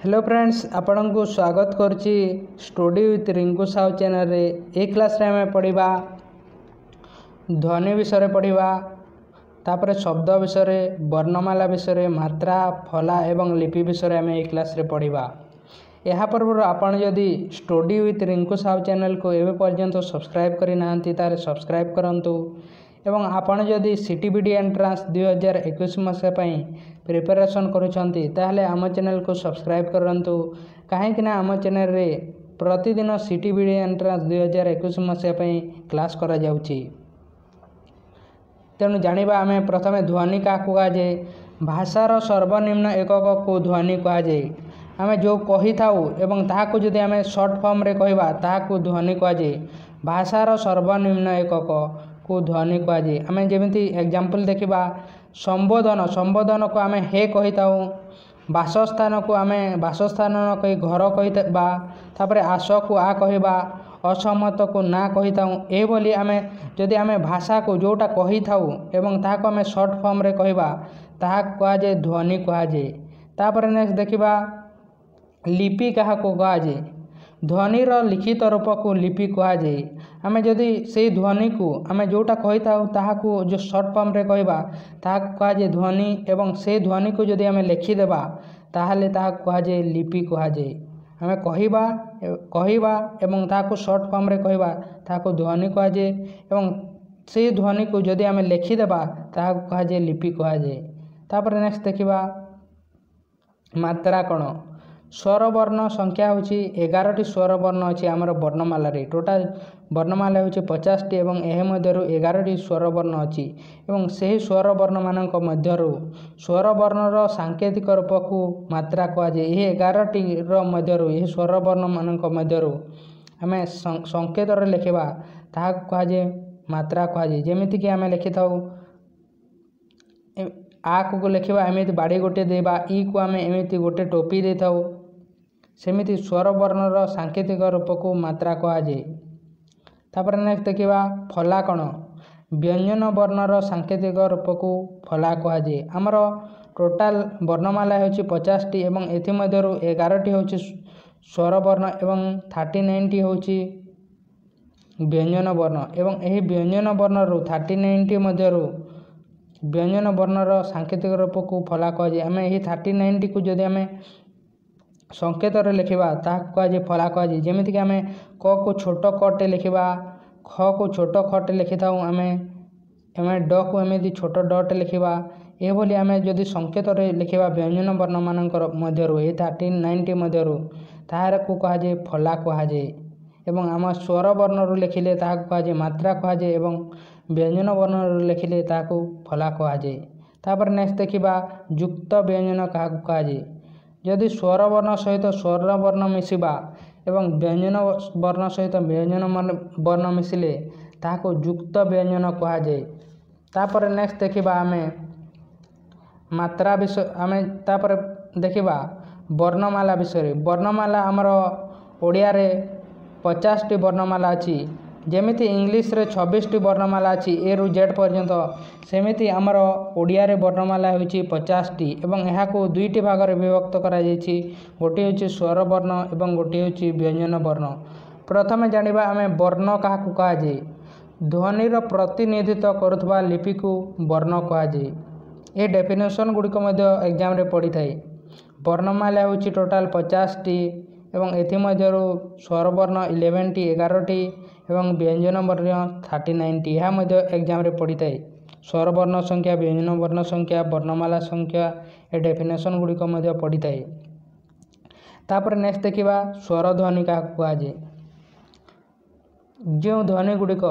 hello friends ଆପଣଙ୍କୁ ସ୍ୱାଗତ କରୁଛି ଷ୍ଟଡି ୱିଥ୍ ରିଙ୍କୁ ସାହୁ ଚ୍ୟାନେଲରେ ଏହି କ୍ଲାସ୍ରେ ଆମେ ପଢ଼ିବା ଧ୍ୱନି ବିଷୟରେ ପଢ଼ିବା ତାପରେ ଶବ୍ଦ ବିଷୟରେ ବର୍ଣ୍ଣମାଳା ବିଷୟରେ ମାତ୍ରା ଫଲା ଏବଂ ଲିପି ବିଷୟରେ ଆମେ ଏହି କ୍ଲାସ୍ରେ ପଢ଼ିବା ଏହା ପୂର୍ବରୁ ଆପଣ ଯଦି ଷ୍ଟଡି ୱିଥ୍ ରିଙ୍କୁ ସାହୁ ଚ୍ୟାନେଲକୁ ଏବେ ପର୍ଯ୍ୟନ୍ତ ସବସ୍କ୍ରାଇବ୍ କରିନାହାନ୍ତି ତାହେଲେ ସବସ୍କ୍ରାଇବ୍ କରନ୍ତୁ एवं आपण जदि सीटी बी डी एंट्रान्स दुईार एक मसापी प्रिपेरेसन करम चेल को सब्सक्राइब करूँ कहीं आम चेल प्रतिदिन सीटी विड डी दुई हजार एक मसापी क्लास कर तेणु जाणी आम प्रथम ध्वनि क्या जाए भाषार सर्वनिम्न एकक को ध्वनि जाए आम जो कही था आम सर्ट फर्म कहवा ताकि ध्वनि कहुए भाषार सर्वनिम्न एकक को ध्वनि कहुए आम जमी एक्जामपल देखा संबोधन संबोधन को आम हे कही था बासस्थान को आम बासस्थान न कही घर कहीपर आस को आ कह असहमत को ना कही था यही आम जदि आम भाषा को जोटा कही था आम सर्ट फर्म्रे कह कहे ध्वनि कहुए नेक्स्ट देखा लिपि क्या को कहुए ଧ୍ୱନିର ଲିଖିତ ରୂପକୁ ଲିପି କୁହାଯାଏ ଆମେ ଯଦି ସେଇ ଧ୍ୱନିକୁ ଆମେ ଯେଉଁଟା କହିଥାଉ ତାହାକୁ ଯେଉଁ ସର୍ଟ ଫର୍ମରେ କହିବା ତାହାକୁ କୁହାଯାଏ ଧ୍ୱନି ଏବଂ ସେ ଧ୍ୱନିକୁ ଯଦି ଆମେ ଲେଖିଦେବା ତାହେଲେ ତାହାକୁ କୁହାଯାଏ ଲିପି କୁହାଯାଏ ଆମେ କହିବା କହିବା ଏବଂ ତାହାକୁ ସର୍ଟ ଫର୍ମରେ କହିବା ତାହାକୁ ଧ୍ୱନି କୁହାଯାଏ ଏବଂ ସେଇ ଧ୍ୱନିକୁ ଯଦି ଆମେ ଲେଖିଦେବା ତାହାକୁ କୁହାଯାଏ ଲିପି କୁହାଯାଏ ତାପରେ ନେକ୍ସଟ ଦେଖିବା ମାତ୍ରା କ'ଣ ସ୍ୱରବର୍ଣ୍ଣ ସଂଖ୍ୟା ହେଉଛି ଏଗାରଟି ସ୍ୱରବର୍ଣ୍ଣ ଅଛି ଆମର ବର୍ଣ୍ଣମାଳାରେ ଟୋଟାଲ ବର୍ଣ୍ଣମାଳା ହେଉଛି ପଚାଶଟି ଏବଂ ଏହା ମଧ୍ୟରୁ ଏଗାରଟି ସ୍ୱରବର୍ଣ୍ଣ ଅଛି ଏବଂ ସେହି ସ୍ୱରବର୍ଣ୍ଣମାନଙ୍କ ମଧ୍ୟରୁ ସ୍ୱରବର୍ଣ୍ଣର ସାଙ୍କେତିକ ରୂପକୁ ମାତ୍ରା କୁହାଯାଏ ଏହି ଏଗାରଟିର ମଧ୍ୟରୁ ଏହି ସ୍ୱରବର୍ଣ୍ଣମାନଙ୍କ ମଧ୍ୟରୁ ଆମେ ସଙ୍କେତରେ ଲେଖିବା ତାହାକୁ କୁହାଯାଏ ମାତ୍ରା କୁହାଯାଏ ଯେମିତିକି ଆମେ ଲେଖିଥାଉ ଆକୁ ଲେଖିବା ଏମିତି ବାଡ଼ି ଗୋଟିଏ ଦେବା ଇକୁ ଆମେ ଏମିତି ଗୋଟେ ଟୋପି ଦେଇଥାଉ ସେମିତି ସ୍ୱର ବର୍ଣ୍ଣର ସାଙ୍କେତିକ ରୂପକୁ ମାତ୍ରା କୁହାଯାଏ ତାପରେ ନେକ୍ସଟ ଦେଖିବା ଫଲାକଣ ବ୍ୟଞ୍ଜନ ବର୍ଣ୍ଣର ସାଙ୍କେତିକ ରୂପକୁ ଫଲା କୁହାଯାଏ ଆମର ଟୋଟାଲ ବର୍ଣ୍ଣମାଳା ହେଉଛି ପଚାଶଟି ଏବଂ ଏଥିମଧ୍ୟରୁ ଏଗାରଟି ହେଉଛି ସ୍ୱର ବର୍ଣ୍ଣ ଏବଂ ଥାର୍ଟି ନାଇନ୍ଟି ହେଉଛି ବ୍ୟଞ୍ଜନ ବର୍ଣ୍ଣ ଏବଂ ଏହି ବ୍ୟଞ୍ଜନ ବର୍ଣ୍ଣରୁ ଥାର୍ଟି ନାଇନ୍ଟି ମଧ୍ୟରୁ ବ୍ୟଞ୍ଜନ ବର୍ଣ୍ଣର ସାଙ୍କେତିକ ରୂପକୁ ଫଲା କୁହାଯାଏ ଆମେ ଏହି ଥାର୍ଟି ନାଇନ୍ଟିକୁ ଯଦି ଆମେ ସଙ୍କେତରେ ଲେଖିବା ତାହାକୁ କୁହାଯାଏ ଫଳା କୁହାଯାଏ ଯେମିତିକି ଆମେ କ କୁ ଛୋଟ କଟେ ଲେଖିବା ଖକୁ ଛୋଟ ଖଟେ ଲେଖିଥାଉ ଆମେ ଏମାନେ ଡକୁ ଏମିତି ଛୋଟ ଡଟେ ଲେଖିବା ଏଭଳି ଆମେ ଯଦି ସଙ୍କେତରେ ଲେଖିବା ବ୍ୟଞ୍ଜନ ବର୍ଣ୍ଣମାନଙ୍କର ମଧ୍ୟରୁ ଏଇ ଥାର୍ଟି ନାଇନ୍ଟି ମଧ୍ୟରୁ ତାହାକୁ କୁହାଯାଏ ଫଲା କୁହାଯାଏ ଏବଂ ଆମ ସ୍ୱର ବର୍ଣ୍ଣରୁ ଲେଖିଲେ ତାହାକୁ କୁହାଯାଏ ମାତ୍ରା କୁହାଯାଏ ଏବଂ ବ୍ୟଞ୍ଜନ ବର୍ଣ୍ଣରୁ ଲେଖିଲେ ତାହାକୁ ଫଲା କୁହାଯାଏ ତାପରେ ନେକ୍ସଟ୍ ଦେଖିବା ଯୁକ୍ତ ବ୍ୟଞ୍ଜନ କାହାକୁ କୁହାଯାଏ ଯଦି ସ୍ୱର ବର୍ଣ୍ଣ ସହିତ ସ୍ୱର ବର୍ଣ୍ଣ ମିଶିବା ଏବଂ ବ୍ୟଞ୍ଜନ ବର୍ଣ୍ଣ ସହିତ ବ୍ୟଞ୍ଜନ ବର୍ଣ୍ଣ ମିଶିଲେ ତାହାକୁ ଯୁକ୍ତ ବ୍ୟଞ୍ଜନ କୁହାଯାଏ ତାପରେ ନେକ୍ସଟ ଦେଖିବା ଆମେ ମାତ୍ରା ବିଷୟ ଆମେ ତାପରେ ଦେଖିବା ବର୍ଣ୍ଣମାଳା ବିଷୟରେ ବର୍ଣ୍ଣମାଳା ଆମର ଓଡ଼ିଆରେ ପଚାଶଟି ବର୍ଣ୍ଣମାଳା ଅଛି ଯେମିତି ଇଂଲିଶରେ ଛବିଶଟି ବର୍ଣ୍ଣମାଳା ଅଛି ଏ ରୁ ଜେଡ୍ ପର୍ଯ୍ୟନ୍ତ ସେମିତି ଆମର ଓଡ଼ିଆରେ ବର୍ଣ୍ଣମାଳା ହେଉଛି ପଚାଶଟି ଏବଂ ଏହାକୁ ଦୁଇଟି ଭାଗରେ ବିଭକ୍ତ କରାଯାଇଛି ଗୋଟିଏ ହେଉଛି ସ୍ୱର ବର୍ଣ୍ଣ ଏବଂ ଗୋଟିଏ ହେଉଛି ବ୍ୟଞ୍ଜନ ବର୍ଣ୍ଣ ପ୍ରଥମେ ଜାଣିବା ଆମେ ବର୍ଣ୍ଣ କାହାକୁ କୁହାଯାଏ ଧ୍ୱନିର ପ୍ରତିନିଧିତ୍ୱ କରୁଥିବା ଲିପିକୁ ବର୍ଣ୍ଣ କୁହାଯାଏ ଏ ଡେଫିନେସନ୍ ଗୁଡ଼ିକ ମଧ୍ୟ ଏକ୍ଜାମ୍ରେ ପଡ଼ିଥାଏ ବର୍ଣ୍ଣମାଳା ହେଉଛି ଟୋଟାଲ୍ ପଚାଶଟି ଏବଂ ଏଥିମଧ୍ୟରୁ ସ୍ୱରବର୍ଣ୍ଣ ଇଲେଭେନ୍ଟି ଏଗାରଟି ଏବଂ ବ୍ୟଞ୍ଜନ ବର୍ଣ୍ଣ ଥାର୍ଟି ନାଇନ୍ଟି ଏହା ମଧ୍ୟ ଏକ୍ଜାମ୍ରେ ପଡ଼ିଥାଏ ବର୍ଣ୍ଣ ସଂଖ୍ୟା ବ୍ୟଞ୍ଜନ ବର୍ଣ୍ଣ ସଂଖ୍ୟା ବର୍ଣ୍ଣମାଳା ସଂଖ୍ୟା ଏ ଡେଫିନେସନ୍ ଗୁଡ଼ିକ ମଧ୍ୟ ପଡ଼ିଥାଏ ତାପରେ ନେକ୍ସଟ୍ ଦେଖିବା ସ୍ୱର ଧ୍ୱନି କାହାକୁ କୁହାଯାଏ ଯେଉଁ ଧ୍ୱନି ଗୁଡ଼ିକ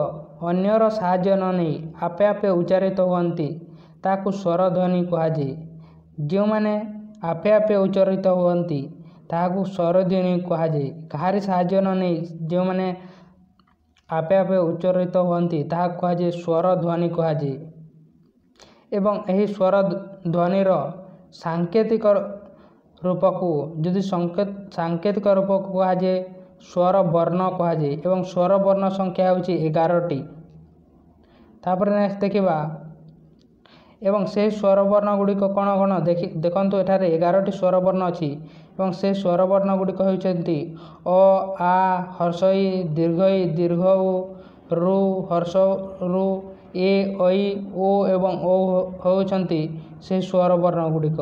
ଅନ୍ୟର ସାହାଯ୍ୟ ନ ନେଇ ଆପେ ଆପେ ଉଚ୍ଚାରିତ ହୁଅନ୍ତି ତାହାକୁ ସ୍ୱର ଧ୍ୱନି କୁହାଯାଏ ଯେଉଁମାନେ ଆପେ ଆପେ ଉଚ୍ଚାରିତ ହୁଅନ୍ତି ତାହାକୁ ସ୍ୱର ଧ୍ୱନି କୁହାଯାଏ କାହାରି ସାହାଯ୍ୟ ନ ନେଇ ଯେଉଁମାନେ ଆପେ ଆପେ ଉଚ୍ଚରିତ ହୁଅନ୍ତି ତାହା କୁହାଯାଏ ସ୍ୱର ଧ୍ୱନି କୁହାଯାଏ ଏବଂ ଏହି ସ୍ୱର ଧ୍ୱନିର ସାଙ୍କେତିକ ରୂପକୁ ଯଦି ସଙ୍କେତ ସାଙ୍କେତିକ ରୂପକୁ କୁହାଯାଏ ସ୍ୱର ବର୍ଣ୍ଣ କୁହାଯାଏ ଏବଂ ସ୍ୱର ବର୍ଣ୍ଣ ସଂଖ୍ୟା ହେଉଛି ଏଗାରଟି ତାପରେ ନେକ୍ସଟ ଦେଖିବା ଏବଂ ସେହି ସ୍ୱରବର୍ଣ୍ଣ ଗୁଡ଼ିକ କ'ଣ କ'ଣ ଦେଖି ଦେଖନ୍ତୁ ଏଠାରେ ଏଗାରଟି ସ୍ୱରବର୍ଣ୍ଣ ଅଛି ଏବଂ ସେ ବର୍ଣ୍ଣ ଗୁଡ଼ିକ ହେଉଛନ୍ତି ଅ ଆ ହର୍ଷ ଦୀର୍ଘଇ ଦୀର୍ଘ ଉ ରୁ ହର୍ଷ ରୁ ଏ ଐ ଓ ଏବଂ ଓ ହେଉଛନ୍ତି ସେହି ସ୍ୱର ବର୍ଣ୍ଣ ଗୁଡ଼ିକ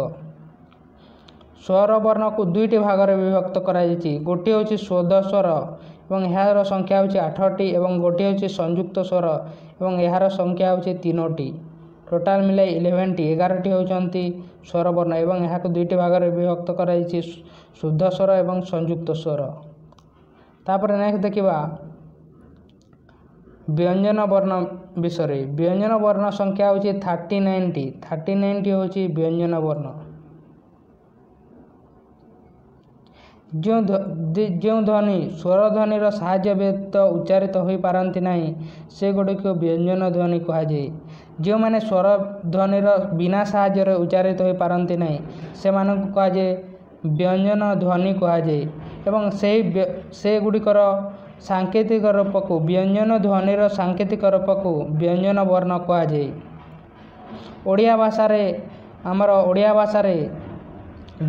ସ୍ୱରବର୍ଣ୍ଣକୁ ଦୁଇଟି ଭାଗରେ ବିଭକ୍ତ କରାଯାଇଛି ଗୋଟିଏ ହେଉଛି ସ୍ୱଦ୍ଧ ସ୍ୱର ଏବଂ ଏହାର ସଂଖ୍ୟା ହେଉଛି ଆଠଟି ଏବଂ ଗୋଟିଏ ହେଉଛି ସଂଯୁକ୍ତ ସ୍ୱର ଏବଂ ଏହାର ସଂଖ୍ୟା ହେଉଛି ତିନୋଟି ଟୋଟାଲ ମିଳାଇ ଇଲେଭେନ୍ଟି ଏଗାରଟି ହେଉଛନ୍ତି ସ୍ୱରବର୍ଣ୍ଣ ଏବଂ ଏହାକୁ ଦୁଇଟି ଭାଗରେ ବିଭକ୍ତ କରାଯାଇଛି ଶୁଦ୍ଧ ସ୍ୱର ଏବଂ ସଂଯୁକ୍ତ ସ୍ୱର ତାପରେ ନେକ୍ସଟ ଦେଖିବା ବ୍ୟଞ୍ଜନ ବର୍ଣ୍ଣ ବିଷୟରେ ବ୍ୟଞ୍ଜନ ବର୍ଣ୍ଣ ସଂଖ୍ୟା ହେଉଛି ଥାର୍ଟି ନାଇନ୍ଟି ଥାର୍ଟି ନାଇନ୍ଟି ହେଉଛି ବ୍ୟଞ୍ଜନ ବର୍ଣ୍ଣ ଯେଉଁ ଯେଉଁ ଧ୍ୱନି ସ୍ୱରଧ୍ୱନିର ସାହାଯ୍ୟ ବ୍ୟତୀତ ଉଚ୍ଚାରିତ ହୋଇପାରନ୍ତି ନାହିଁ ସେଗୁଡ଼ିକୁ ବ୍ୟଞ୍ଜନ ଧ୍ୱନି କୁହାଯାଏ ଯେଉଁମାନେ ସ୍ୱର ଧ୍ୱନିର ବିନା ସାହାଯ୍ୟରେ ଉଚ୍ଚାରିତ ହୋଇପାରନ୍ତି ନାହିଁ ସେମାନଙ୍କୁ କୁହାଯାଏ ବ୍ୟଞ୍ଜନ ଧ୍ୱନି କୁହାଯାଏ ଏବଂ ସେହି ସେଗୁଡ଼ିକର ସାଙ୍କେତିକ ରୂପକୁ ବ୍ୟଞ୍ଜନ ଧ୍ୱନିର ସାଙ୍କେତିକ ରୂପକୁ ବ୍ୟଞ୍ଜନ ବର୍ଣ୍ଣ କୁହାଯାଏ ଓଡ଼ିଆ ଭାଷାରେ ଆମର ଓଡ଼ିଆ ଭାଷାରେ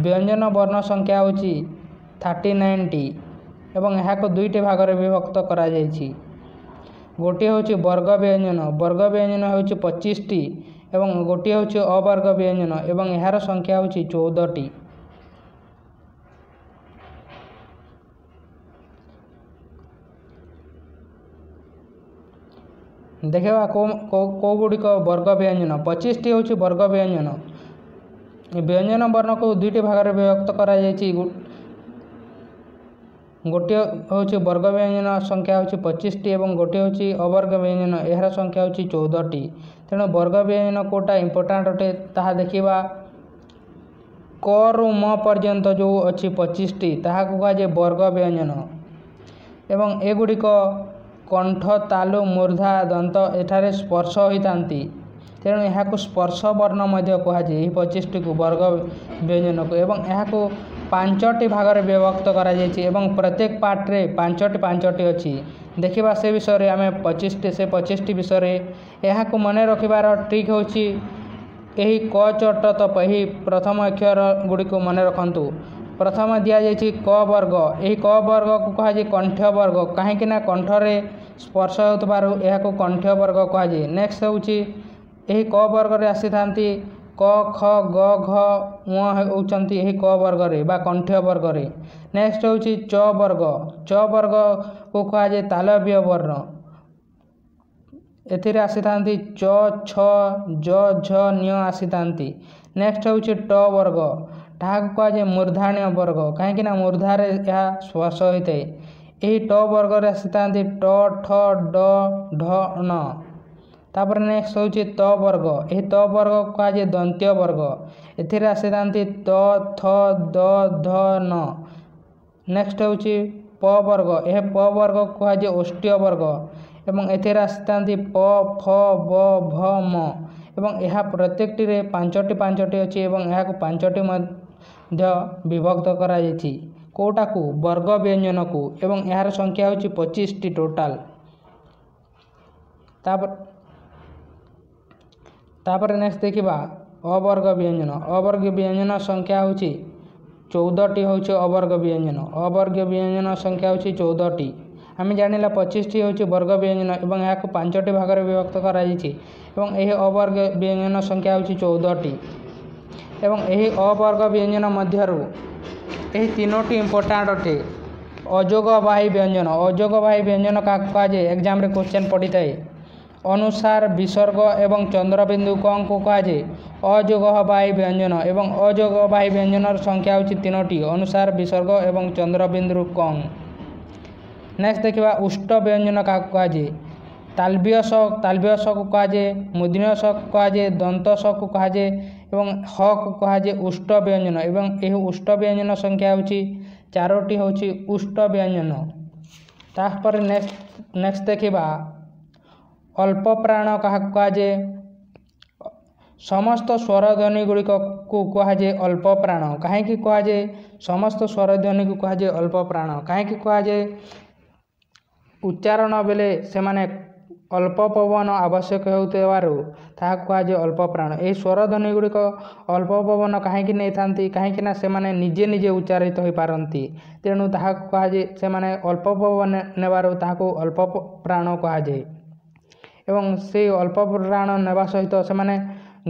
ବ୍ୟଞ୍ଜନ ବର୍ଣ୍ଣ ସଂଖ୍ୟା ହେଉଛି ଥାର୍ଟି ନାଇନ୍ଟି ଏବଂ ଏହାକୁ ଦୁଇଟି ଭାଗରେ ବିଭକ୍ତ କରାଯାଇଛି ଗୋଟିଏ ହେଉଛି ବର୍ଗ ବ୍ୟଞ୍ଜନ ବର୍ଗ ବ୍ୟଞ୍ଜନ ହେଉଛି ପଚିଶଟି ଏବଂ ଗୋଟିଏ ହେଉଛି ଅବର୍ଗ ବ୍ୟଞ୍ଜନ ଏବଂ ଏହାର ସଂଖ୍ୟା ହେଉଛି ଚଉଦଟି ଦେଖିବା କେଉଁ କେଉଁ ଗୁଡ଼ିକ ବର୍ଗ ବ୍ୟଞ୍ଜନ ପଚିଶଟି ହେଉଛି ବର୍ଗ ବ୍ୟଞ୍ଜନ ବ୍ୟଞ୍ଜନ ବର୍ଣ୍ଣକୁ ଦୁଇଟି ଭାଗରେ ବିଭକ୍ତ କରାଯାଇଛି ଗୋଟିଏ ହେଉଛି ବର୍ଗ ବ୍ୟଞ୍ଜନ ସଂଖ୍ୟା ହେଉଛି ପଚିଶଟି ଏବଂ ଗୋଟିଏ ହେଉଛି ଅବର୍ଗ ବ୍ୟଞ୍ଜନ ଏହାର ସଂଖ୍ୟା ହେଉଛି ଚଉଦଟି ତେଣୁ ବର୍ଗ ବ୍ୟଞ୍ଜନ କେଉଁଟା ଇମ୍ପୋର୍ଟାଣ୍ଟ ଅଟେ ତାହା ଦେଖିବା କରୁ ମ ପର୍ଯ୍ୟନ୍ତ ଯେଉଁ ଅଛି ପଚିଶଟି ତାହାକୁ କୁହାଯାଏ ବର୍ଗ ବ୍ୟଞ୍ଜନ ଏବଂ ଏଗୁଡ଼ିକ କଣ୍ଠ ତାଲୁ ମୂର୍ଦ୍ଧା ଦନ୍ତ ଏଠାରେ ସ୍ପର୍ଶ ହୋଇଥାନ୍ତି ତେଣୁ ଏହାକୁ ସ୍ପର୍ଶ ବର୍ଣ୍ଣ ମଧ୍ୟ କୁହାଯାଏ ଏହି ପଚିଶଟିକୁ ବର୍ଗ ବ୍ୟଞ୍ଜନକୁ ଏବଂ ଏହାକୁ ପାଞ୍ଚଟି ଭାଗରେ ବିଭକ୍ତ କରାଯାଇଛି ଏବଂ ପ୍ରତ୍ୟେକ ପାର୍ଟରେ ପାଞ୍ଚଟି ପାଞ୍ଚଟି ଅଛି ଦେଖିବା ସେ ବିଷୟରେ ଆମେ ପଚିଶଟି ସେ ପଚିଶଟି ବିଷୟରେ ଏହାକୁ ମନେ ରଖିବାର ଟ୍ରିକ୍ ହେଉଛି ଏହି କ ଚଟ ତ ଏହି ପ୍ରଥମ ଅକ୍ଷର ଗୁଡ଼ିକୁ ମନେ ରଖନ୍ତୁ ପ୍ରଥମ ଦିଆଯାଇଛି କ ବର୍ଗ ଏହି କ ବର୍ଗକୁ କୁହାଯାଏ କଣ୍ଠ ବର୍ଗ କାହିଁକିନା କଣ୍ଠରେ ସ୍ପର୍ଶ ହେଉଥିବାରୁ ଏହାକୁ କଣ୍ଠ ବର୍ଗ କୁହାଯାଏ ନେକ୍ସଟ ହେଉଛି ଏହି କ ବର୍ଗରେ ଆସିଥାନ୍ତି କ ଖ ଗ ଘ ଉଁ ହେଉଛନ୍ତି ଏହି କ ବର୍ଗରେ ବା କଣ୍ଠୀୟ ବର୍ଗରେ ନେକ୍ସଟ ହେଉଛି ଚ ବର୍ଗ ଚ ବର୍ଗକୁ କୁହାଯାଏ ତାଲବ୍ୟ ବର୍ଣ୍ଣ ଏଥିରେ ଆସିଥାନ୍ତି ଚ ଛ ଜ ଝ ନିୟ ଆସିଥାନ୍ତି ନେକ୍ସଟ ହେଉଛି ଟ ବର୍ଗ ତାହାକୁ କୁହାଯାଏ ମୂର୍ଦ୍ଧାଣୀୟ ବର୍ଗ କାହିଁକିନା ମୂର୍ଦ୍ଧାରେ ଏହା ସ୍ପର୍ଶ ହୋଇଥାଏ ଏହି ଟ ବର୍ଗରେ ଆସିଥାନ୍ତି ଟ ଠ ଡ ଢ ଣ ତାପରେ ନେକ୍ସଟ ହେଉଛି ତ ବର୍ଗ ଏହି ତ ବର୍ଗ କୁହାଯାଏ ଦନ୍ତ୍ୟ ବର୍ଗ ଏଥିରେ ଆସିଥାନ୍ତି ତ ଥ ଦ ଧ ନ ନେକ୍ସଟ ହେଉଛି ପ ବର୍ଗ ଏହି ପ ବର୍ଗ କୁହାଯାଏ ଓଷ୍ଠୀୟ ବର୍ଗ ଏବଂ ଏଥିରେ ଆସିଥାନ୍ତି ପ ଫ ବ ଭ ମ ଏବଂ ଏହା ପ୍ରତ୍ୟେକଟିରେ ପାଞ୍ଚଟି ପାଞ୍ଚଟି ଅଛି ଏବଂ ଏହାକୁ ପାଞ୍ଚଟି ମଧ୍ୟ ବିଭକ୍ତ କରାଯାଇଛି କେଉଁଟାକୁ ବର୍ଗ ବ୍ୟଞ୍ଜନକୁ ଏବଂ ଏହାର ସଂଖ୍ୟା ହେଉଛି ପଚିଶଟି ଟୋଟାଲ ତାପରେ ତାପରେ ନେକ୍ସଟ ଦେଖିବା ଅବର୍ଗ ବ୍ୟଞ୍ଜନ ଅବର୍ଗ ବ୍ୟଞ୍ଜନ ସଂଖ୍ୟା ହେଉଛି ଚଉଦଟି ହେଉଛି ଅବର୍ଗ ବ୍ୟଞ୍ଜନ ଅବର୍ଗ ବ୍ୟଞ୍ଜନ ସଂଖ୍ୟା ହେଉଛି ଚଉଦଟି ଆମେ ଜାଣିଲେ ପଚିଶଟି ହେଉଛି ବର୍ଗ ବ୍ୟଞ୍ଜନ ଏବଂ ଏହାକୁ ପାଞ୍ଚଟି ଭାଗରେ ବିଭକ୍ତ କରାଯାଇଛି ଏବଂ ଏହି ଅବର୍ଗ ବ୍ୟଞ୍ଜନ ସଂଖ୍ୟା ହେଉଛି ଚଉଦଟି ଏବଂ ଏହି ଅବର୍ଗ ବ୍ୟଞ୍ଜନ ମଧ୍ୟରୁ ଏହି ତିନୋଟି ଇମ୍ପୋର୍ଟାଣ୍ଟ ଅଟେ ଅଯୋଗବାହୀ ବ୍ୟଞ୍ଜନ ଅଯୋଗବାହୀ ବ୍ୟଞ୍ଜନ କାହାକୁ କୁହାଯାଏ ଏକ୍ଜାମ୍ରେ କୋଶ୍ଚିନ୍ ପଡ଼ିଥାଏ অনুসার বিসর্গ এবং চন্দ্রবিন্দু কঙ্ক কাজে অযোগবাহী ব্যঞ্জন এবং অযোগবাহী ব্যঞ্জনর সংখ্যা হচ্ছে তিনোটি অনুসার বিসর্গ এবং চন্দ্রবিন্দু কং নেক্সট দেখিবা উষ্ট ব্যঞ্জন কাহাকে কুহাযাଏ ତାଲବୀୟ ଶକ୍ ତାଲବୀୟ ଶକୁ କୁହାଯାଏ ମୁଦ୍ରୀୟ ଶକ୍ କୁହାଯାଏ ଦନ୍ତ ଶକୁ କୁହାଯାଏ ଏବଂ ହକ୍ କୁହାଯାଏ ଉଷ୍ଟ ବ୍ୟଞ୍ଜନ ଏବଂ ଏହି ଉଷ୍ଟ ବ୍ୟଞ୍ଜନ ସଂଖ୍ୟା ହେଉଛି ଚାରୋଟି ହେଉଛି ଉଷ୍ଟ ବ୍ୟଞ୍ଜନ ତାପରେ ନେକ୍ସଟ ନେକ୍ସଟ ଦେଖିବା ଅଳ୍ପ ପ୍ରାଣ କାହାକୁ କୁହାଯାଏ ସମସ୍ତ ସ୍ୱରଧ୍ୱନି ଗୁଡ଼ିକକୁ କୁହାଯାଏ ଅଳ୍ପ ପ୍ରାଣ କାହିଁକି କୁହାଯାଏ ସମସ୍ତ ସ୍ୱରଧ୍ୱନିକୁ କୁହାଯାଏ ଅଳ୍ପ ପ୍ରାଣ କାହିଁକି କୁହାଯାଏ ଉଚ୍ଚାରଣ ବେଳେ ସେମାନେ ଅଳ୍ପ ପବନ ଆବଶ୍ୟକ ହେଉଥିବାରୁ ତାହାକୁ କୁହାଯାଏ ଅଳ୍ପ ପ୍ରାଣ ଏହି ସ୍ୱରଧ୍ୱନି ଗୁଡ଼ିକ ଅଳ୍ପ ପବନ କାହିଁକି ନେଇଥାନ୍ତି କାହିଁକିନା ସେମାନେ ନିଜେ ନିଜେ ଉଚ୍ଚାରିତ ହୋଇପାରନ୍ତି ତେଣୁ ତାହାକୁ କୁହାଯାଏ ସେମାନେ ଅଳ୍ପ ପବନ ନେବାରୁ ତାହାକୁ ଅଳ୍ପ ପ୍ରାଣ କୁହାଯାଏ ଏବଂ ସେଇ ଅଳ୍ପ ପୁରାଣ ନେବା ସହିତ ସେମାନେ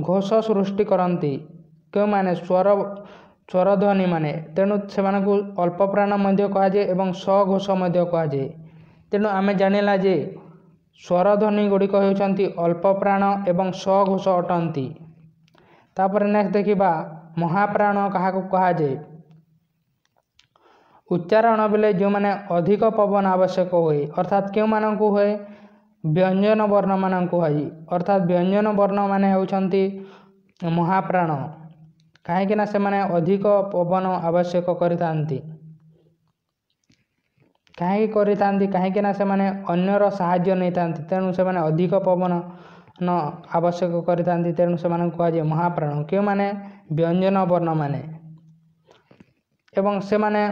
ଘୋଷ ସୃଷ୍ଟି କରନ୍ତି କେଉଁମାନେ ସ୍ୱର ସ୍ୱରଧ୍ୱନିମାନେ ତେଣୁ ସେମାନଙ୍କୁ ଅଳ୍ପ ପ୍ରାଣ ମଧ୍ୟ କୁହାଯାଏ ଏବଂ ସଘୋଷ ମଧ୍ୟ କୁହାଯାଏ ତେଣୁ ଆମେ ଜାଣିଲା ଯେ ସ୍ୱରଧ୍ୱନି ଗୁଡ଼ିକ ହେଉଛନ୍ତି ଅଳ୍ପ ପ୍ରାଣ ଏବଂ ସଘୋଷ ଅଟନ୍ତି ତାପରେ ନେକ୍ସଟ ଦେଖିବା ମହାପ୍ରାଣ କାହାକୁ କୁହାଯାଏ ଉଚ୍ଚାରଣ ବେଳେ ଯେଉଁମାନେ ଅଧିକ ପବନ ଆବଶ୍ୟକ ହୁଏ ଅର୍ଥାତ୍ କେଉଁମାନଙ୍କୁ ହୁଏ ବ୍ୟଞ୍ଜନ ବର୍ଣ୍ଣମାନଙ୍କୁ ହୋଇ ଅର୍ଥାତ୍ ବ୍ୟଞ୍ଜନ ବର୍ଣ୍ଣମାନେ ହେଉଛନ୍ତି ମହାପ୍ରାଣ କାହିଁକିନା ସେମାନେ ଅଧିକ ପବନ ଆବଶ୍ୟକ କରିଥାନ୍ତି କାହିଁକି କରିଥାନ୍ତି କାହିଁକିନା ସେମାନେ ଅନ୍ୟର ସାହାଯ୍ୟ ନେଇଥାନ୍ତି ତେଣୁ ସେମାନେ ଅଧିକ ପବନ ଆବଶ୍ୟକ କରିଥାନ୍ତି ତେଣୁ ସେମାନଙ୍କୁ କୁହାଯାଏ ମହାପ୍ରାଣ କେଉଁମାନେ ବ୍ୟଞ୍ଜନ ବର୍ଣ୍ଣମାନେ ଏବଂ ସେମାନେ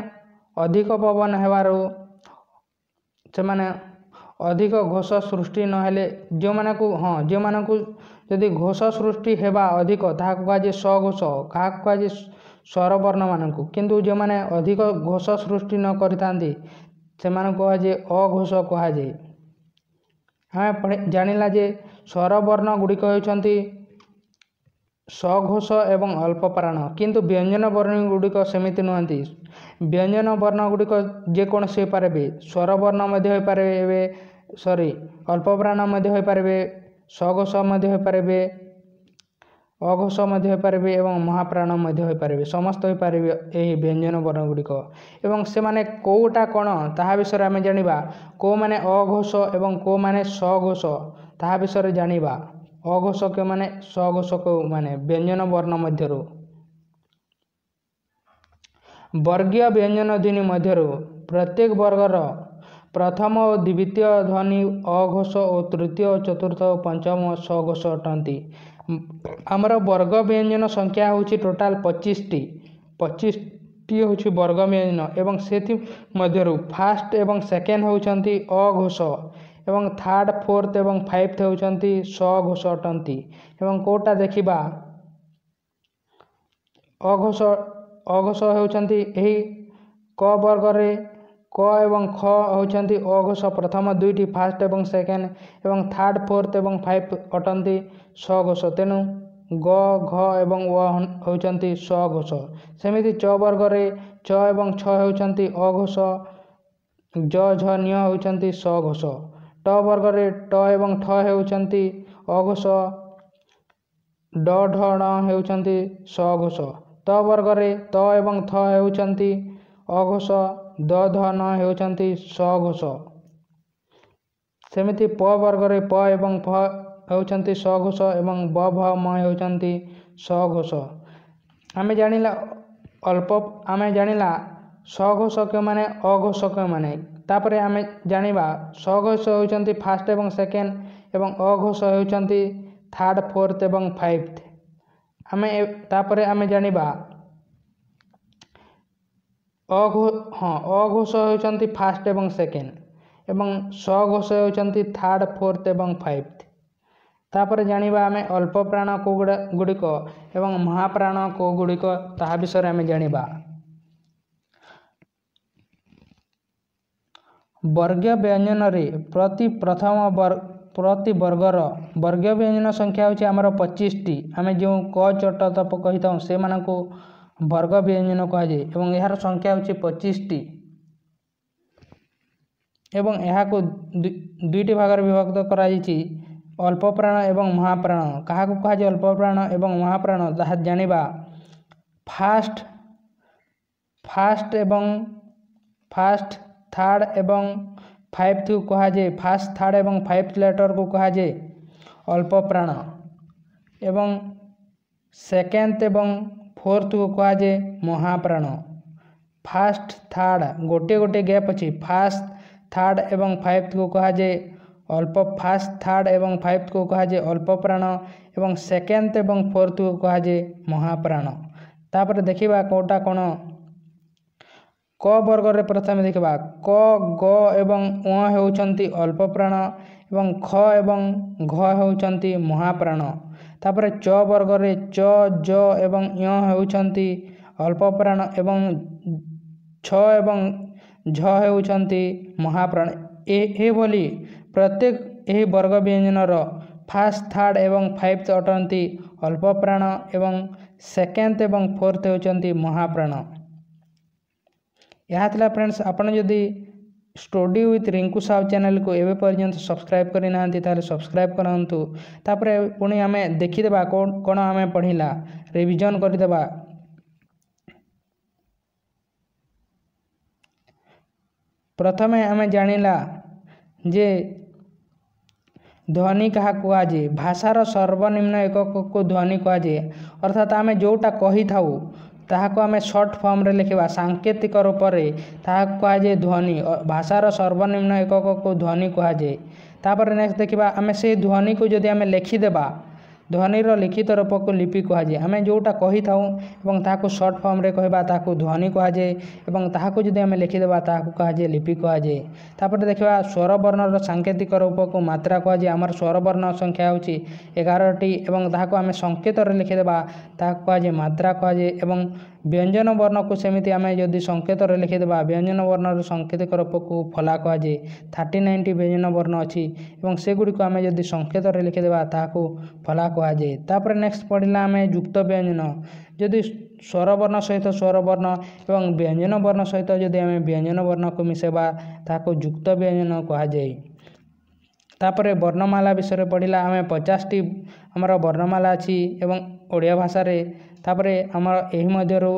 ଅଧିକ ପବନ ହେବାରୁ ସେମାନେ ଅଧିକ ଘୋଷ ସୃଷ୍ଟି ନହେଲେ ଯେଉଁମାନଙ୍କୁ ହଁ ଯେଉଁମାନଙ୍କୁ ଯଦି ଘୋଷ ସୃଷ୍ଟି ହେବା ଅଧିକ ତାହାକୁ କୁହାଯାଏ ସଘୋଷ କାହାକୁ କୁହାଯାଏ ସ୍ୱରବର୍ଣ୍ଣମାନଙ୍କୁ କିନ୍ତୁ ଯେଉଁମାନେ ଅଧିକ ଘୋଷ ସୃଷ୍ଟି ନ କରିଥାନ୍ତି ସେମାନଙ୍କୁ କୁହାଯାଏ ଅଘୋଷ କୁହାଯାଏ ଆମେ ଜାଣିଲା ଯେ ସ୍ୱରବର୍ଣ୍ଣ ଗୁଡ଼ିକ ହେଉଛନ୍ତି ସଘୋଷ ଏବଂ ଅଳ୍ପପ୍ରାଣ କିନ୍ତୁ ବ୍ୟଞ୍ଜନ ବର୍ଣ୍ଣ ଗୁଡ଼ିକ ସେମିତି ନୁହନ୍ତି ବ୍ୟଞ୍ଜନ ବର୍ଣ୍ଣ ଗୁଡ଼ିକ ଯେକୌଣସି ହୋଇପାରେ ବି ସ୍ୱରବର୍ଣ୍ଣ ମଧ୍ୟ ହୋଇପାରେ ଏବେ ସରି ଅଳ୍ପ ପ୍ରାଣ ମଧ୍ୟ ହୋଇପାରିବେ ସଘୋଷ ମଧ୍ୟ ହୋଇପାରିବେ ଅଘୋଷ ମଧ୍ୟ ହୋଇପାରିବେ ଏବଂ ମହାପ୍ରାଣ ମଧ୍ୟ ହୋଇପାରିବେ ସମସ୍ତେ ହୋଇପାରିବେ ଏହି ବ୍ୟଞ୍ଜନ ବର୍ଣ୍ଣ ଗୁଡ଼ିକ ଏବଂ ସେମାନେ କେଉଁଟା କ'ଣ ତାହା ବିଷୟରେ ଆମେ ଜାଣିବା କେଉଁମାନେ ଅଘୋଷ ଏବଂ କେଉଁମାନେ ସଘୋଷ ତାହା ବିଷୟରେ ଜାଣିବା ଅଘୋଷ କେଉଁମାନେ ସଘୋଷ କେଉଁମାନେ ବ୍ୟଞ୍ଜନ ବର୍ଣ୍ଣ ମଧ୍ୟରୁ ବର୍ଗୀୟ ବ୍ୟଞ୍ଜନ ଦିନ ମଧ୍ୟରୁ ପ୍ରତ୍ୟେକ ବର୍ଗର ପ୍ରଥମ ଓ ଦ୍ୱିତୀୟ ଧ୍ୱନି ଅଘୋଷ ଓ ତୃତୀୟ ଚତୁର୍ଥ ଓ ପଞ୍ଚମ ସଘୋଷ ଅଟନ୍ତି ଆମର ବର୍ଗ ବ୍ୟଞ୍ଜନ ସଂଖ୍ୟା ହେଉଛି ଟୋଟାଲ ପଚିଶଟି ପଚିଶଟି ହେଉଛି ବର୍ଗ ବ୍ୟଞ୍ଜନ ଏବଂ ସେଥିମଧ୍ୟରୁ ଫାଷ୍ଟ ଏବଂ ସେକେଣ୍ଡ ହେଉଛନ୍ତି ଅଘୋଷ ଏବଂ ଥାର୍ଡ ଫୋର୍ଥ ଏବଂ ଫାଇଭ୍ ହେଉଛନ୍ତି ସ ଘୋଷ ଅଟନ୍ତି ଏବଂ କେଉଁଟା ଦେଖିବା ଅଘୋଷ ଅଘୋଷ ହେଉଛନ୍ତି ଏହି କ ବର୍ଗରେ କ ଏବଂ ଖ ହେଉଛନ୍ତି ଅଘୋଷ ପ୍ରଥମ ଦୁଇଟି ଫାଷ୍ଟ ଏବଂ ସେକେଣ୍ଡ ଏବଂ ଥାର୍ଡ଼ ଫୋର୍ଥ ଏବଂ ଫାଇଭ୍ ଅଟନ୍ତି ସ ଘୋଷ ତେଣୁ ଗ ଘ ଏବଂ ୱ ହେଉଛନ୍ତି ସ ଘୋଷ ସେମିତି ଚ ବର୍ଗରେ ଚ ଏବଂ ଛ ହେଉଛନ୍ତି ଅଘୋଷ ଜ ଝ ନିଅ ହେଉଛନ୍ତି ସ ଘୋଷ ଟ ବର୍ଗରେ ଟ ଏବଂ ଠ ହେଉଛନ୍ତି ଅଘୋଷ ଡ ଢ ଣ ହେଉଛନ୍ତି ସ ଘୋଷ ତ ବର୍ଗରେ ତ ଏବଂ ଥ ହେଉଛନ୍ତି ଅଘୋଷ ଦ ଧନ ହେଉଛନ୍ତି ସଘୋଷ ସେମିତି ପ ବର୍ଗରେ ପ ଏବଂ ଫ ହେଉଛନ୍ତି ସଘୋଷ ଏବଂ ବ ଭ ମ ହେଉଛନ୍ତି ସଘୋଷ ଆମେ ଜାଣିଲା ଅଳ୍ପ ଆମେ ଜାଣିଲା ସଘୋଷକମାନେ ଅଘୋଷକମାନେ ତାପରେ ଆମେ ଜାଣିବା ସଘୋଷ ହେଉଛନ୍ତି ଫାର୍ଷ୍ଟ ଏବଂ ସେକେଣ୍ଡ ଏବଂ ଅଘୋଷ ହେଉଛନ୍ତି ଥାର୍ଡ଼ ଫୋର୍ଥ ଏବଂ ଫାଇଭ୍ଥ ଆମେ ତାପରେ ଆମେ ଜାଣିବା ଅଘୋ ହଁ ଅଘୋଷ ହେଉଛନ୍ତି ଫାଷ୍ଟ ଏବଂ ସେକେଣ୍ଡ ଏବଂ ସଘୋଷ ହେଉଛନ୍ତି ଥାର୍ଡ଼ ଫୋର୍ଥ ଏବଂ ଫାଇଭ୍ ତାପରେ ଜାଣିବା ଆମେ ଅଳ୍ପ ପ୍ରାଣ କେଉଁ ଗୁଡ଼ିକ ଏବଂ ମହାପ୍ରାଣ କେଉଁ ଗୁଡ଼ିକ ତାହା ବିଷୟରେ ଆମେ ଜାଣିବା ବର୍ଗ ବ୍ୟଞ୍ଜନରେ ପ୍ରତି ପ୍ରଥମ ବର୍ଗ ପ୍ରତି ବର୍ଗର ବର୍ଗୀୟ ବ୍ୟଞ୍ଜନ ସଂଖ୍ୟା ହେଉଛି ଆମର ପଚିଶଟି ଆମେ ଯେଉଁ କ ଚଟ ତପ କହିଥାଉ ସେମାନଙ୍କୁ ବର୍ଗ ବ୍ୟଞ୍ଜନ କୁହାଯାଏ ଏବଂ ଏହାର ସଂଖ୍ୟା ହେଉଛି ପଚିଶଟି ଏବଂ ଏହାକୁ ଦୁଇଟି ଭାଗରେ ବିଭକ୍ତ କରାଯାଇଛି ଅଳ୍ପପ୍ରାଣ ଏବଂ ମହାପ୍ରାଣ କାହାକୁ କୁହାଯାଏ ଅଳ୍ପପ୍ରାଣ ଏବଂ ମହାପ୍ରାଣ ତାହା ଜାଣିବା ଫାଷ୍ଟ ଫାଷ୍ଟ ଏବଂ ଫାଷ୍ଟ ଥାର୍ଡ଼ ଏବଂ ଫାଇଭଥକୁ କୁହାଯାଏ ଫାଷ୍ଟ ଥାର୍ଡ଼ ଏବଂ ଫାଇଭ୍ ଲେଟର୍କୁ କୁହାଯାଏ ଅଳ୍ପପ୍ରାଣ ଏବଂ ସେକେଣ୍ଡ ଏବଂ ଫୋର୍ଥକୁ କୁହାଯାଏ ମହାପ୍ରାଣ ଫାଷ୍ଟ ଥାର୍ଡ଼ ଗୋଟିଏ ଗୋଟିଏ ଗ୍ୟାପ୍ ଅଛି ଫାଷ୍ଟ ଥାର୍ଡ଼ ଏବଂ ଫାଇଭ୍ଥକୁ କୁହାଯାଏ ଅଳ୍ପ ଫାଷ୍ଟ ଥାର୍ଡ଼ ଏବଂ ଫାଇଭ୍ଥକୁ କୁହାଯାଏ ଅଳ୍ପ ପ୍ରାଣ ଏବଂ ସେକେଣ୍ଡ ଏବଂ ଫୋର୍ଥକୁ କୁହାଯାଏ ମହାପ୍ରାଣ ତାପରେ ଦେଖିବା କେଉଁଟା କ'ଣ କ ବର୍ଗରେ ପ୍ରଥମେ ଦେଖିବା କ ଗ ଏବଂ ଉ ହେଉଛନ୍ତି ଅଳ୍ପ ପ୍ରାଣ ଏବଂ ଖ ଏବଂ ଘ ହେଉଛନ୍ତି ମହାପ୍ରାଣ ତାପରେ ଚ ବର୍ଗରେ ଚ ଜ ଏବଂ ୟ ହେଉଛନ୍ତି ଅଳ୍ପ ପ୍ରାଣ ଏବଂ ଛ ଏବଂ ଝ ହେଉଛନ୍ତି ମହାପ୍ରାଣ ଏହିଭଳି ପ୍ରତ୍ୟେକ ଏହି ବର୍ଗ ବ୍ୟଞ୍ଜନର ଫାଷ୍ଟ ଥାର୍ଡ଼ ଏବଂ ଫାଇଭ୍ଥ ଅଟନ୍ତି ଅଳ୍ପ ପ୍ରାଣ ଏବଂ ସେକେଣ୍ଡ ଏବଂ ଫୋର୍ଥ ହେଉଛନ୍ତି ମହାପ୍ରାଣ ଏହା ଥିଲା ଫ୍ରେଣ୍ଡସ୍ ଆପଣ ଯଦି स्टडी विथ रिंकू साहु चेल को एवं पर्यटन सब्सक्राइब करना सब्सक्राइब करूँ तापर पुणी आम देखीदे कौन आम पढ़ला रिविजन करदे प्रथम आम जाना जे ध्वनि क्या कहा भाषार सर्वनिम्न एकक को ध्वनि कहुए अर्थात आम जोटा कही था आम सर्ट फर्म लिखा सांकेतिक रूप से ताजे ध्वनि भाषार सर्वनिम्न एकक को ध्वनि कहुए नेक्स्ट देखा आम से ध्वनि को जदि आम लिखिदेबा ଧ୍ୱନିର ଲିଖିତ ରୂପକୁ ଲିପି କୁହାଯାଏ ଆମେ ଯେଉଁଟା କହିଥାଉ ଏବଂ ତାହାକୁ ସର୍ଟ ଫର୍ମରେ କହିବା ତାହାକୁ ଧ୍ୱନି କୁହାଯାଏ ଏବଂ ତାହାକୁ ଯଦି ଆମେ ଲେଖିଦେବା ତାହାକୁ କୁହାଯାଏ ଲିପି କୁହାଯାଏ ତାପରେ ଦେଖିବା ସ୍ୱରବର୍ଣ୍ଣର ସାଙ୍କେତିକ ରୂପକୁ ମାତ୍ରା କୁହାଯାଏ ଆମର ସ୍ୱରବର୍ଣ୍ଣ ସଂଖ୍ୟା ହେଉଛି ଏଗାରଟି ଏବଂ ତାହାକୁ ଆମେ ସଙ୍କେତରେ ଲେଖିଦେବା ତାହାକୁ କୁହାଯାଏ ମାତ୍ରା କୁହାଯାଏ ଏବଂ ବ୍ୟଞ୍ଜନ ବର୍ଣ୍ଣକୁ ସେମିତି ଆମେ ଯଦି ସଂକେତରେ ଲେଖିଦେବା ବ୍ୟଞ୍ଜନ ବର୍ଣ୍ଣର ସଂକେତକ ରୂପକୁ ଫଲା କୁହାଯାଏ ଥାର୍ଟି ନାଇନ୍ଟି ବ୍ୟଞ୍ଜନ ବର୍ଣ୍ଣ ଅଛି ଏବଂ ସେଗୁଡ଼ିକୁ ଆମେ ଯଦି ସଂକେତରେ ଲେଖିଦେବା ତାହାକୁ ଫଲା କୁହାଯାଏ ତାପରେ ନେକ୍ସଟ ପଢ଼ିଲା ଆମେ ଯୁକ୍ତ ବ୍ୟଞ୍ଜନ ଯଦି ସ୍ୱର ବର୍ଣ୍ଣ ସହିତ ସ୍ୱର ବର୍ଣ୍ଣ ଏବଂ ବ୍ୟଞ୍ଜନ ବର୍ଣ୍ଣ ସହିତ ଯଦି ଆମେ ବ୍ୟଞ୍ଜନ ବର୍ଣ୍ଣକୁ ମିଶାଇବା ତାହାକୁ ଯୁକ୍ତ ବ୍ୟଞ୍ଜନ କୁହାଯାଏ ତାପରେ ବର୍ଣ୍ଣମାଳା ବିଷୟରେ ପଢ଼ିଲା ଆମେ ପଚାଶଟି ଆମର ବର୍ଣ୍ଣମାଳା ଅଛି ଏବଂ ଓଡ଼ିଆ ଭାଷାରେ ତାପରେ ଆମର ଏହି ମଧ୍ୟରୁ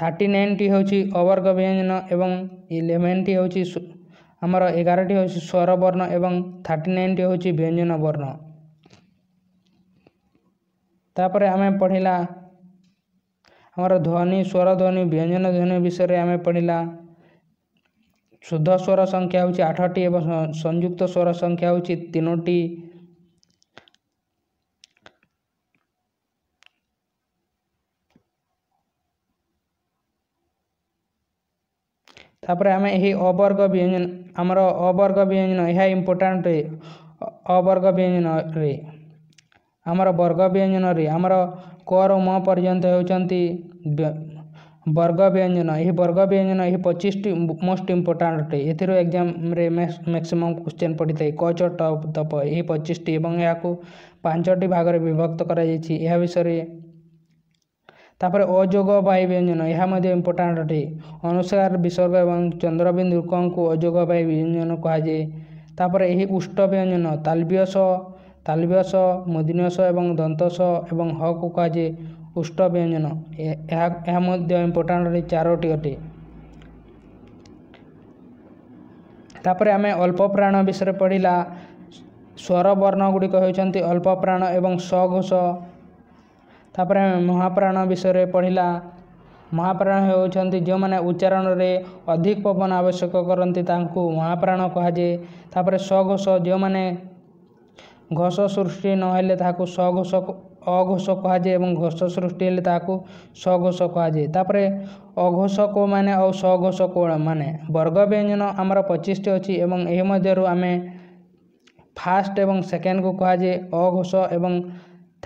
ଥାର୍ଟି ନାଇନ୍ଟି ହେଉଛି ଅବର୍ଗ ବ୍ୟଞ୍ଜନ ଏବଂ ଇଲେଭେନ୍ଟି ହେଉଛି ଆମର ଏଗାରଟି ହେଉଛି ସ୍ୱର ବର୍ଣ୍ଣ ଏବଂ ଥାର୍ଟି ନାଇନ୍ଟି ହେଉଛି ବ୍ୟଞ୍ଜନ ବର୍ଣ୍ଣ ତାପରେ ଆମେ ପଢ଼ିଲା ଆମର ଧ୍ୱନି ସ୍ୱର ଧ୍ୱନି ବ୍ୟଞ୍ଜନ ଧ୍ୱନି ବିଷୟରେ ଆମେ ପଢ଼ିଲା ଶୁଦ୍ଧ ସ୍ୱର ସଂଖ୍ୟା ହେଉଛି ଆଠଟି ଏବଂ ସଂଯୁକ୍ତ ସ୍ୱର ସଂଖ୍ୟା ହେଉଛି ତିନୋଟି ତାପରେ ଆମେ ଏହି ଅବର୍ଗ ବ୍ୟଞ୍ଜନ ଆମର ଅବର୍ଗ ବ୍ୟଞ୍ଜନ ଏହା ଇମ୍ପୋର୍ଟାଣ୍ଟ ଅବର୍ଗ ବ୍ୟଞ୍ଜନରେ ଆମର ବର୍ଗ ବ୍ୟଞ୍ଜନରେ ଆମର କରୁ ମ ପର୍ଯ୍ୟନ୍ତ ହେଉଛନ୍ତି ବର୍ଗ ବ୍ୟଞ୍ଜନ ଏହି ବର୍ଗ ବ୍ୟଞ୍ଜନ ଏହି ପଚିଶଟି ମୋଷ୍ଟ ଇମ୍ପୋର୍ଟାଣ୍ଟ ଅଟେ ଏଥିରୁ ଏକ୍ଜାମରେ ମ୍ୟାକ୍ସିମମ୍ କୋଶ୍ଚିନ୍ ପଡ଼ିଥାଏ କ ଚ ଟପ ତପ ଏହି ପଚିଶଟି ଏବଂ ଏହାକୁ ପାଞ୍ଚଟି ଭାଗରେ ବିଭକ୍ତ କରାଯାଇଛି ଏହା ବିଷୟରେ ତାପରେ ଅଯୋଗ ବାୟୁ ବ୍ୟଞ୍ଜନ ଏହା ମଧ୍ୟ ଇମ୍ପୋର୍ଟାଣ୍ଟ ଅଟେ ଅନୁସାର ବିସର୍ଗ ଏବଂ ଚନ୍ଦ୍ରବିନ୍ଦୁକଙ୍କୁ ଅଯୋଗ ବାୟୁ ବ୍ୟଞ୍ଜନ କୁହାଯାଏ ତାପରେ ଏହି ଉଷ୍ଟ ବ୍ୟଞ୍ଜନ ତାଲବ୍ୟସ ତାଲବ୍ୟସ ମୁଦିନ୍ୟସ ଏବଂ ଦନ୍ତସ ଏବଂ ହକୁ କୁହାଯାଏ ଉଷ୍ଟ ବ୍ୟଞ୍ଜନ ଏହା ଏହା ମଧ୍ୟ ଇମ୍ପୋର୍ଟାଣ୍ଟ ଅଟେ ଚାରୋଟି ଅଟେ ତାପରେ ଆମେ ଅଳ୍ପ ପ୍ରାଣ ବିଷୟରେ ପଢ଼ିଲା ସ୍ୱର ବର୍ଣ୍ଣ ଗୁଡ଼ିକ ହେଉଛନ୍ତି ଅଳ୍ପ ପ୍ରାଣ ଏବଂ ସଘୋଷ ତାପରେ ଆମେ ମହାପ୍ରାଣ ବିଷୟରେ ପଢ଼ିଲା ମହାପ୍ରାଣ ହେଉଛନ୍ତି ଯେଉଁମାନେ ଉଚ୍ଚାରଣରେ ଅଧିକ ପବନ ଆବଶ୍ୟକ କରନ୍ତି ତାଙ୍କୁ ମହାପ୍ରାଣ କୁହାଯାଏ ତାପରେ ସଘୋଷ ଯେଉଁମାନେ ଘୋଷ ସୃଷ୍ଟି ନହେଲେ ତାହାକୁ ସଘୋଷ ଅଘୋଷ କୁହାଯାଏ ଏବଂ ଘୋଷ ସୃଷ୍ଟି ହେଲେ ତାହାକୁ ସଘୋଷ କୁହାଯାଏ ତାପରେ ଅଘୋଷ ମାନେ ଆଉ ସଘୋଷ କୋଣ ମାନେ ବର୍ଗ ବ୍ୟଞ୍ଜନ ଆମର ପଚିଶଟି ଅଛି ଏବଂ ଏହି ମଧ୍ୟରୁ ଆମେ ଫାଷ୍ଟ ଏବଂ ସେକେଣ୍ଡକୁ କୁହାଯାଏ ଅଘୋଷ ଏବଂ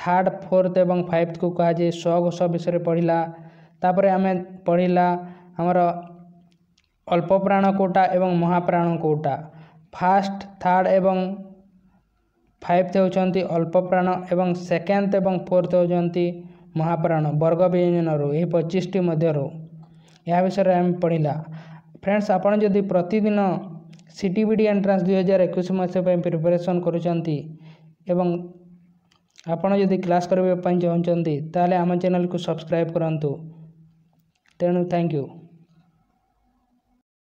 ଥାର୍ଡ଼ ଫୋର୍ଥ ଏବଂ ଫାଇଭ୍ଥକୁ କୁହାଯାଏ ସଘୋଷ ବିଷୟରେ ପଢ଼ିଲା ତାପରେ ଆମେ ପଢ଼ିଲା ଆମର ଅଳ୍ପପ୍ରାଣ କୋଟା ଏବଂ ମହାପ୍ରାଣ କୋଟା ଫାଷ୍ଟ ଥାର୍ଡ଼ ଏବଂ ଫାଇଭ୍ଥ ହେଉଛନ୍ତି ଅଳ୍ପପ୍ରାଣ ଏବଂ ସେକେଣ୍ଡ ଏବଂ ଫୋର୍ଥ ହେଉଛନ୍ତି ମହାପ୍ରାଣ ବର୍ଗ ବ୍ୟଞ୍ଜନରୁ ଏହି ପଚିଶଟି ମଧ୍ୟରୁ ଏହା ବିଷୟରେ ଆମେ ପଢ଼ିଲା ଫ୍ରେଣ୍ଡସ୍ ଆପଣ ଯଦି ପ୍ରତିଦିନ C T B D entrance ଦୁଇହଜାର ଏକୋଇଶ ମସିହା ପାଇଁ ପ୍ରିପାରେସନ୍ କରୁଛନ୍ତି ଏବଂ ଆପଣ ଯଦି କ୍ଲାସ୍ କରିବା ପାଇଁ ଚାହୁଁଛନ୍ତି ତାହେଲେ ଆମ ଚ୍ୟାନେଲ୍କୁ ସବସ୍କ୍ରାଇବ୍ କରନ୍ତୁ ତେଣୁ ଥ୍ୟାଙ୍କ ୟୁ